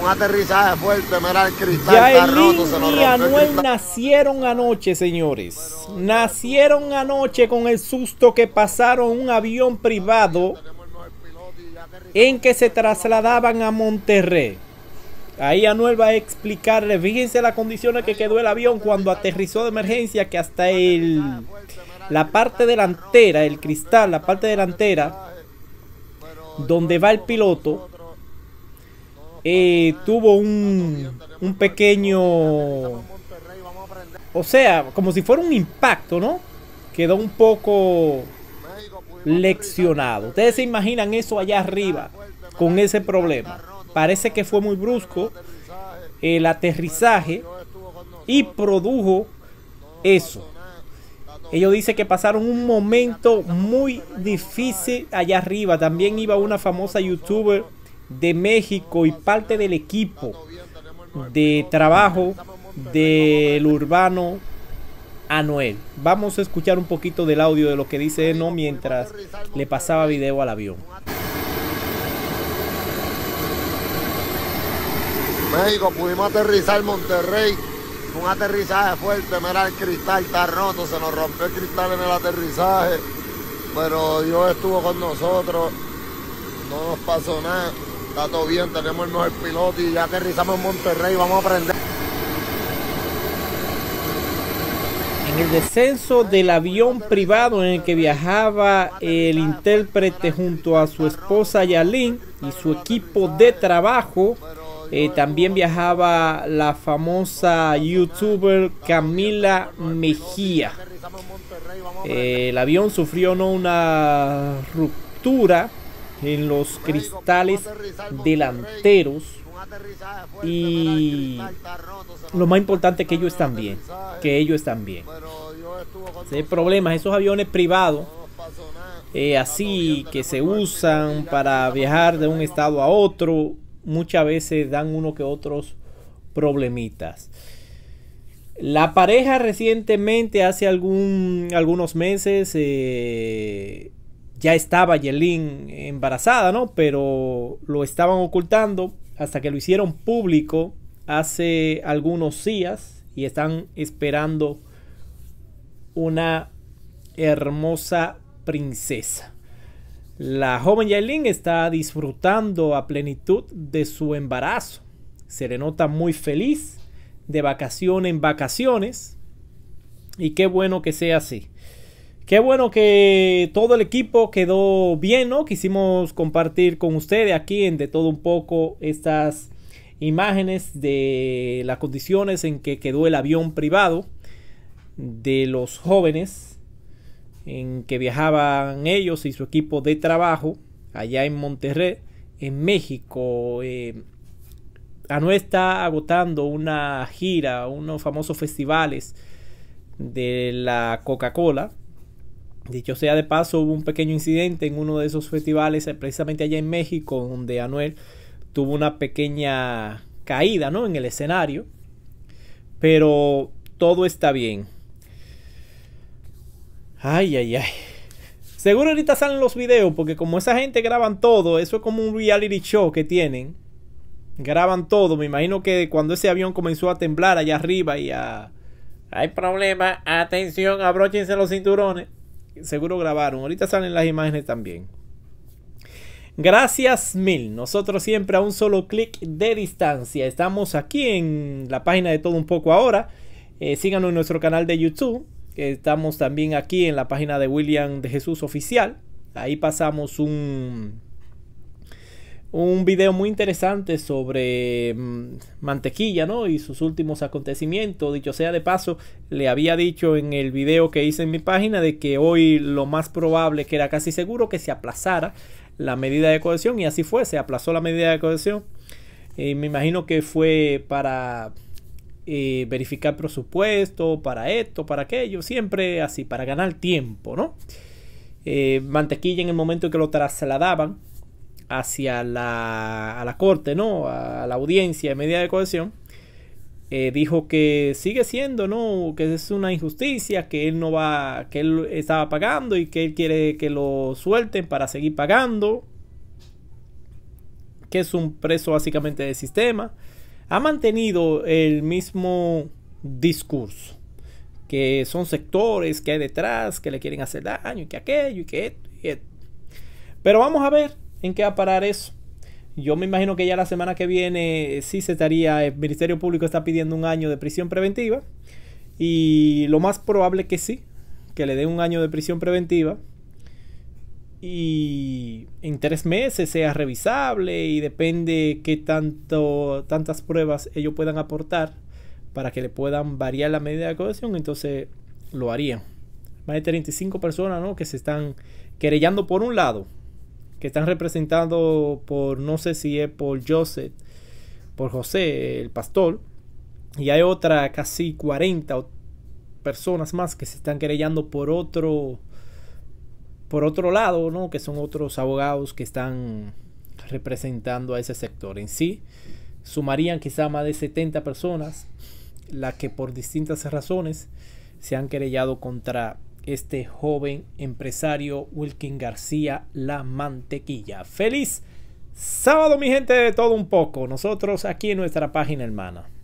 un aterrizaje fuerte, mira el cristal. Ya y Anuel nacieron anoche, señores. Nacieron anoche con el susto que pasaron un avión privado en que se trasladaban a Monterrey. Ahí Anuel va a explicarle, fíjense las condiciones que quedó el avión cuando aterrizó de emergencia, que hasta el, la parte delantera, el cristal, la parte delantera, donde va el piloto, eh, tuvo un, un pequeño... O sea, como si fuera un impacto, ¿no? Quedó un poco leccionado. Ustedes se imaginan eso allá arriba, con ese problema. Parece que fue muy brusco el aterrizaje y produjo eso. Ellos dicen que pasaron un momento muy difícil allá arriba. También iba una famosa youtuber de México y parte del equipo de trabajo del urbano Anuel. Vamos a escuchar un poquito del audio de lo que dice Eno mientras le pasaba video al avión. México, pudimos aterrizar Monterrey. Un aterrizaje fuerte, mira el cristal está roto, se nos rompió el cristal en el aterrizaje. Pero Dios estuvo con nosotros, no nos pasó nada. Está todo bien, tenemos el piloto y ya aterrizamos en Monterrey, vamos a aprender. En el descenso del avión privado en el que viajaba el intérprete junto a su esposa Yalin y su equipo de trabajo, eh, también viajaba la famosa youtuber Camila Mejía. Eh, el avión sufrió ¿no? una ruptura en los cristales delanteros y lo más importante que ellos están bien, que ellos están bien. Hay problemas, esos aviones privados eh, así que se usan para viajar de un estado a otro, muchas veces dan uno que otros problemitas. La pareja recientemente, hace algún, algunos meses, eh, ya estaba Yelin embarazada, ¿no? Pero lo estaban ocultando hasta que lo hicieron público hace algunos días y están esperando una hermosa princesa. La joven Yelin está disfrutando a plenitud de su embarazo. Se le nota muy feliz de vacaciones en vacaciones. Y qué bueno que sea así. Qué bueno que todo el equipo quedó bien, ¿no? Quisimos compartir con ustedes aquí en de todo un poco estas imágenes de las condiciones en que quedó el avión privado de los jóvenes en que viajaban ellos y su equipo de trabajo allá en Monterrey, en México. Eh, no está agotando una gira, unos famosos festivales de la Coca-Cola Dicho sea de paso, hubo un pequeño incidente en uno de esos festivales, eh, precisamente allá en México, donde Anuel tuvo una pequeña caída ¿no? en el escenario. Pero todo está bien. Ay, ay, ay. Seguro ahorita salen los videos, porque como esa gente graban todo, eso es como un reality show que tienen. Graban todo. Me imagino que cuando ese avión comenzó a temblar allá arriba y a. Hay problema, atención, abróchense los cinturones seguro grabaron. Ahorita salen las imágenes también. Gracias mil. Nosotros siempre a un solo clic de distancia. Estamos aquí en la página de todo un poco ahora. Eh, síganos en nuestro canal de YouTube. Estamos también aquí en la página de William de Jesús Oficial. Ahí pasamos un, un video muy interesante sobre mm, mantequilla, ¿no? Y sus últimos acontecimientos. Dicho sea de paso, le había dicho en el video que hice en mi página de que hoy lo más probable, que era casi seguro, que se aplazara la medida de cohesión y así fue, se aplazó la medida de cohesión. Eh, me imagino que fue para eh, verificar presupuesto, para esto, para aquello, siempre así, para ganar tiempo, ¿no? Eh, mantequilla en el momento en que lo trasladaban hacia la, a la corte, ¿no? A, la audiencia de media de cohesión, eh, dijo que sigue siendo, ¿no? Que es una injusticia, que él no va, que él estaba pagando y que él quiere que lo suelten para seguir pagando, que es un preso básicamente del sistema. Ha mantenido el mismo discurso, que son sectores que hay detrás, que le quieren hacer daño y que aquello y que esto. Pero vamos a ver en qué va a parar eso. Yo me imagino que ya la semana que viene eh, sí se estaría, el Ministerio Público está pidiendo un año de prisión preventiva y lo más probable que sí, que le dé un año de prisión preventiva y en tres meses sea revisable y depende qué tanto, tantas pruebas ellos puedan aportar para que le puedan variar la medida de cohesión entonces lo harían. Más de 35 personas ¿no? que se están querellando por un lado que están representados por, no sé si es por Joseph, por José, el pastor, y hay otra casi 40 personas más que se están querellando por otro, por otro lado, ¿no? Que son otros abogados que están representando a ese sector en sí. Sumarían quizá más de 70 personas las que por distintas razones se han querellado contra este joven empresario Wilkin García La Mantequilla. Feliz sábado mi gente de todo un poco. Nosotros aquí en nuestra página hermana.